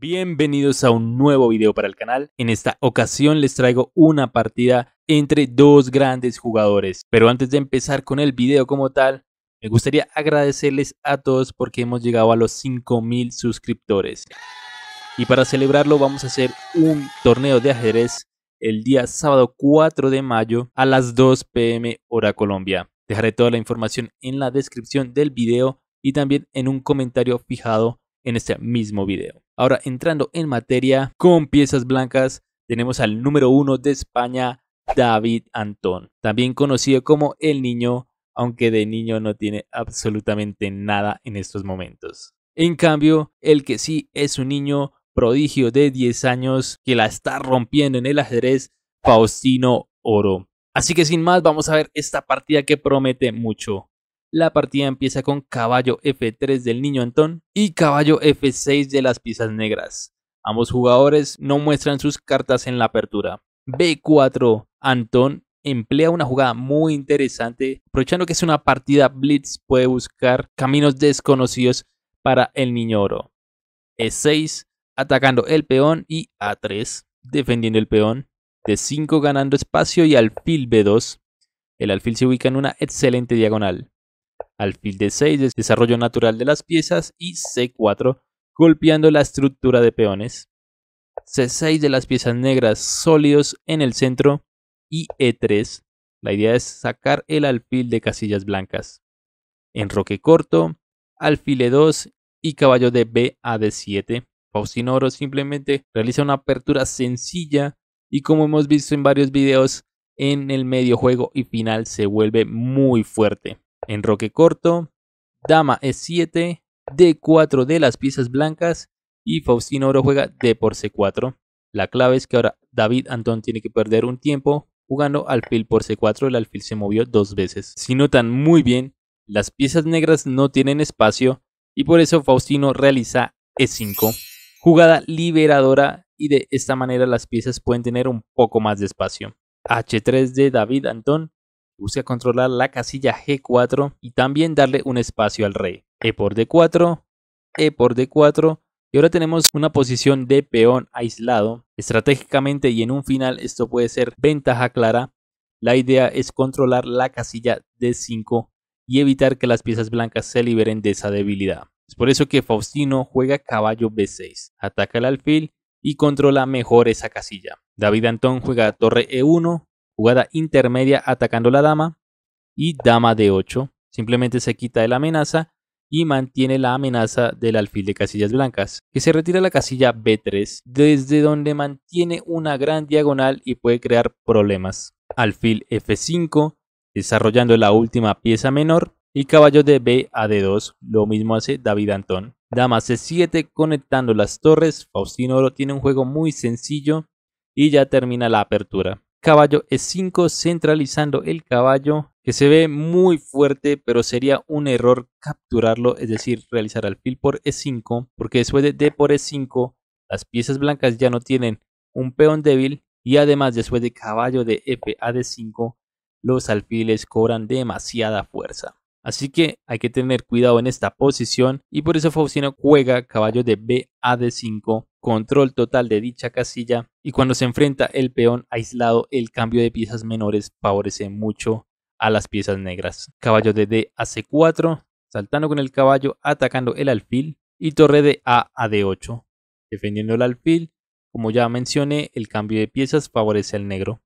Bienvenidos a un nuevo video para el canal. En esta ocasión les traigo una partida entre dos grandes jugadores. Pero antes de empezar con el video como tal, me gustaría agradecerles a todos porque hemos llegado a los 5000 suscriptores. Y para celebrarlo vamos a hacer un torneo de ajedrez el día sábado 4 de mayo a las 2 pm hora Colombia. Dejaré toda la información en la descripción del video y también en un comentario fijado en este mismo video. Ahora entrando en materia con piezas blancas, tenemos al número uno de España, David Antón, también conocido como el niño, aunque de niño no tiene absolutamente nada en estos momentos. En cambio, el que sí es un niño prodigio de 10 años que la está rompiendo en el ajedrez, Faustino Oro. Así que sin más, vamos a ver esta partida que promete mucho. La partida empieza con caballo F3 del niño Antón y caballo F6 de las piezas negras. Ambos jugadores no muestran sus cartas en la apertura. B4, Antón emplea una jugada muy interesante, aprovechando que es una partida blitz, puede buscar caminos desconocidos para el niño oro. E6, atacando el peón y A3, defendiendo el peón. D5 ganando espacio y alfil B2. El alfil se ubica en una excelente diagonal alfil D6, desarrollo natural de las piezas y C4, golpeando la estructura de peones. C6 de las piezas negras sólidos en el centro y E3. La idea es sacar el alfil de casillas blancas. Enroque corto, alfil E2 y caballo de B a D7. Faustino simplemente realiza una apertura sencilla y como hemos visto en varios videos, en el medio juego y final se vuelve muy fuerte enroque corto, dama e7, d4 de las piezas blancas y Faustino Oro juega d por c4. La clave es que ahora David Antón tiene que perder un tiempo jugando alfil por c4, el alfil se movió dos veces. Si notan muy bien, las piezas negras no tienen espacio y por eso Faustino realiza e5, jugada liberadora y de esta manera las piezas pueden tener un poco más de espacio. h3 de David Antón busca controlar la casilla G4 y también darle un espacio al rey. E por D4, E por D4 y ahora tenemos una posición de peón aislado. Estratégicamente y en un final esto puede ser ventaja clara. La idea es controlar la casilla D5 y evitar que las piezas blancas se liberen de esa debilidad. Es por eso que Faustino juega caballo B6, ataca el alfil y controla mejor esa casilla. David Antón juega torre E1 jugada intermedia atacando la dama y dama de 8. Simplemente se quita de la amenaza y mantiene la amenaza del alfil de casillas blancas, que se retira a la casilla B3, desde donde mantiene una gran diagonal y puede crear problemas. Alfil F5, desarrollando la última pieza menor, y caballo de B a D2, lo mismo hace David Antón. Dama C7 conectando las torres, Faustino Oro tiene un juego muy sencillo y ya termina la apertura caballo E5 centralizando el caballo que se ve muy fuerte pero sería un error capturarlo es decir realizar alfil por E5 porque después de D por E5 las piezas blancas ya no tienen un peón débil y además después de caballo de F a D5 los alfiles cobran demasiada fuerza. Así que hay que tener cuidado en esta posición y por eso Faustino juega caballo de B a D5, control total de dicha casilla y cuando se enfrenta el peón aislado el cambio de piezas menores favorece mucho a las piezas negras. Caballo de D a C4, saltando con el caballo, atacando el alfil y torre de A a D8, defendiendo el alfil. Como ya mencioné, el cambio de piezas favorece al negro.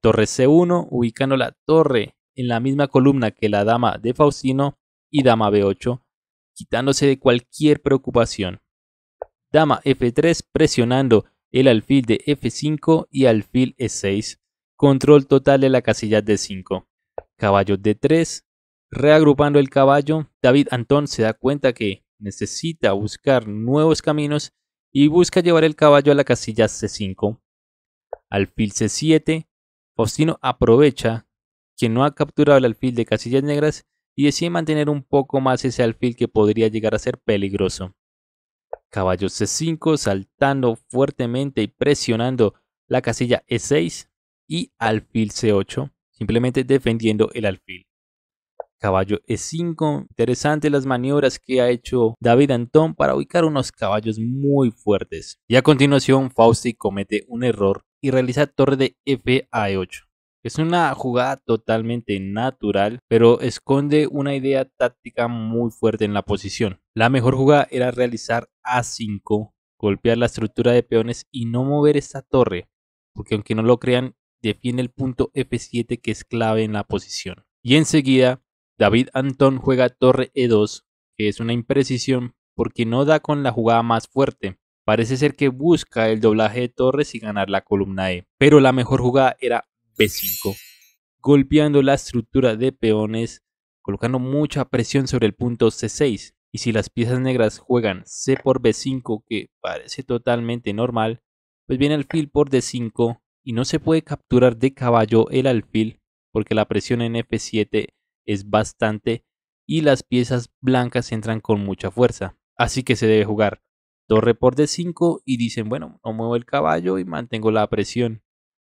Torre C1, ubicando la torre en la misma columna que la dama de Faustino y dama B8, quitándose de cualquier preocupación. Dama F3 presionando el alfil de F5 y alfil E6, control total de la casilla D5. Caballo D3, reagrupando el caballo, David Antón se da cuenta que necesita buscar nuevos caminos y busca llevar el caballo a la casilla C5. Alfil C7, Faustino aprovecha quien no ha capturado el alfil de casillas negras y decide mantener un poco más ese alfil que podría llegar a ser peligroso. Caballo C5 saltando fuertemente y presionando la casilla E6 y alfil C8, simplemente defendiendo el alfil. Caballo E5, interesante las maniobras que ha hecho David Antón para ubicar unos caballos muy fuertes. Y a continuación Fausti comete un error y realiza torre de F a 8 es una jugada totalmente natural, pero esconde una idea táctica muy fuerte en la posición. La mejor jugada era realizar A5, golpear la estructura de peones y no mover esta torre, porque aunque no lo crean, defiende el punto F7 que es clave en la posición. Y enseguida, David Antón juega torre E2, que es una imprecisión porque no da con la jugada más fuerte. Parece ser que busca el doblaje de torres y ganar la columna E. Pero la mejor jugada era B5, golpeando la estructura de peones, colocando mucha presión sobre el punto C6. Y si las piezas negras juegan C por B5, que parece totalmente normal, pues viene alfil por D5 y no se puede capturar de caballo el alfil porque la presión en F7 es bastante y las piezas blancas entran con mucha fuerza. Así que se debe jugar torre por D5 y dicen, bueno, no muevo el caballo y mantengo la presión.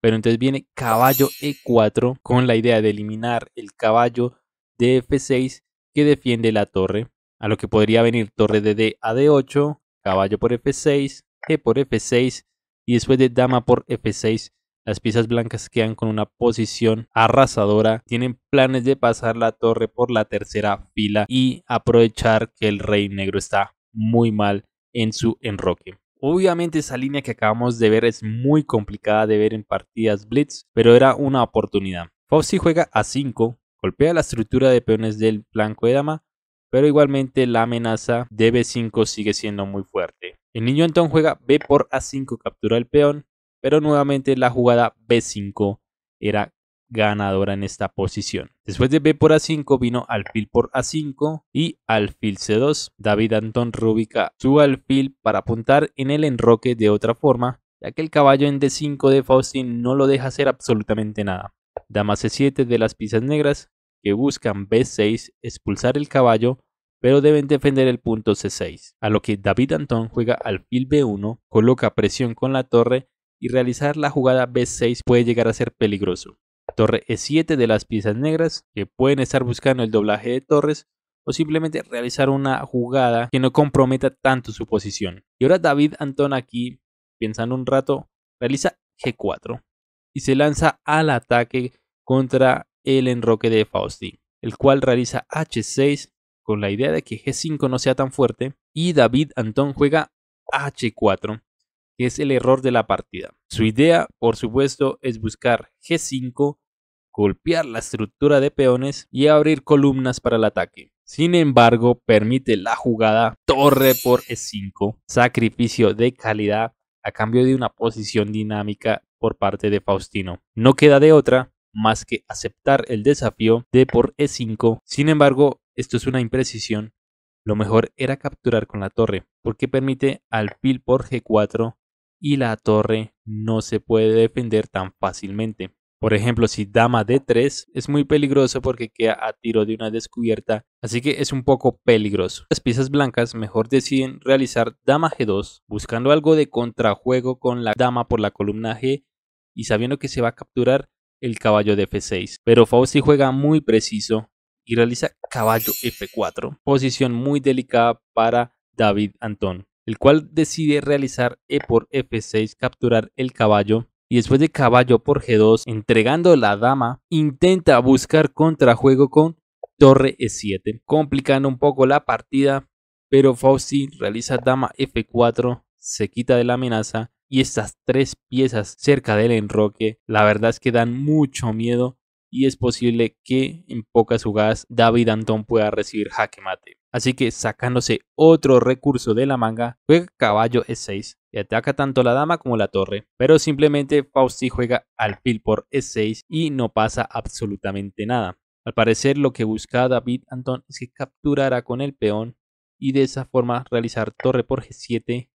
Pero entonces viene caballo E4 con la idea de eliminar el caballo de F6 que defiende la torre, a lo que podría venir torre de D a D8, caballo por F6, G por F6 y después de dama por F6. Las piezas blancas quedan con una posición arrasadora, tienen planes de pasar la torre por la tercera fila y aprovechar que el rey negro está muy mal en su enroque. Obviamente esa línea que acabamos de ver es muy complicada de ver en partidas blitz, pero era una oportunidad. Foxy juega a 5, golpea la estructura de peones del blanco de dama, pero igualmente la amenaza de B5 sigue siendo muy fuerte. El niño entonces juega B por A5, captura el peón, pero nuevamente la jugada B5 era ganadora en esta posición. Después de B por A5 vino alfil por A5 y alfil C2. David Anton rubica su alfil para apuntar en el enroque de otra forma, ya que el caballo en D5 de Faustin no lo deja hacer absolutamente nada. Dama C7 de las piezas negras que buscan B6 expulsar el caballo pero deben defender el punto C6, a lo que David Antón juega alfil B1, coloca presión con la torre y realizar la jugada B6 puede llegar a ser peligroso. Torre E7 de las piezas negras, que pueden estar buscando el doblaje de torres o simplemente realizar una jugada que no comprometa tanto su posición. Y ahora David Antón aquí, pensando un rato, realiza G4 y se lanza al ataque contra el enroque de Fausti, el cual realiza H6 con la idea de que G5 no sea tan fuerte y David Antón juega H4, que es el error de la partida. Su idea, por supuesto, es buscar G5 golpear la estructura de peones y abrir columnas para el ataque. Sin embargo, permite la jugada torre por E5, sacrificio de calidad a cambio de una posición dinámica por parte de Faustino. No queda de otra más que aceptar el desafío de por E5. Sin embargo, esto es una imprecisión. Lo mejor era capturar con la torre, porque permite al pil por G4 y la torre no se puede defender tan fácilmente. Por ejemplo, si dama d3 es muy peligroso porque queda a tiro de una descubierta, así que es un poco peligroso. Las piezas blancas mejor deciden realizar dama g2, buscando algo de contrajuego con la dama por la columna g y sabiendo que se va a capturar el caballo de f6. Pero Fausti juega muy preciso y realiza caballo f4, posición muy delicada para David Antón, el cual decide realizar e por f6, capturar el caballo y después de caballo por G2 entregando la dama, intenta buscar contrajuego con torre E7, complicando un poco la partida, pero Fausti realiza dama F4, se quita de la amenaza y estas tres piezas cerca del enroque, la verdad es que dan mucho miedo y es posible que en pocas jugadas David Antón pueda recibir jaque mate. Así que sacándose otro recurso de la manga, juega caballo e6 y ataca tanto la dama como la torre, pero simplemente Fausti juega alfil por e6 y no pasa absolutamente nada. Al parecer lo que busca David Anton es que capturara con el peón y de esa forma realizar torre por g7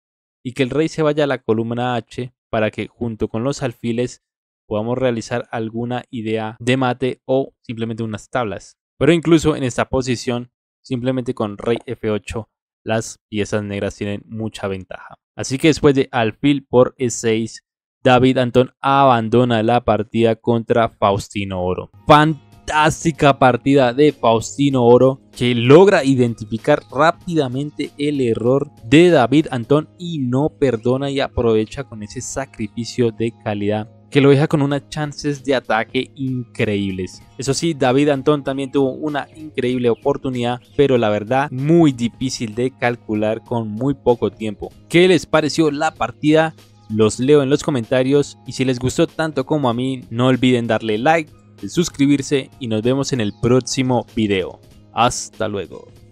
y que el rey se vaya a la columna h para que junto con los alfiles podamos realizar alguna idea de mate o simplemente unas tablas. Pero incluso en esta posición Simplemente con rey f8 las piezas negras tienen mucha ventaja. Así que después de alfil por e6, David Antón abandona la partida contra Faustino Oro. Fantástica partida de Faustino Oro que logra identificar rápidamente el error de David Antón y no perdona y aprovecha con ese sacrificio de calidad que lo deja con unas chances de ataque increíbles. Eso sí, David Antón también tuvo una increíble oportunidad, pero la verdad muy difícil de calcular con muy poco tiempo. ¿Qué les pareció la partida? Los leo en los comentarios y si les gustó tanto como a mí, no olviden darle like, suscribirse y nos vemos en el próximo video. Hasta luego.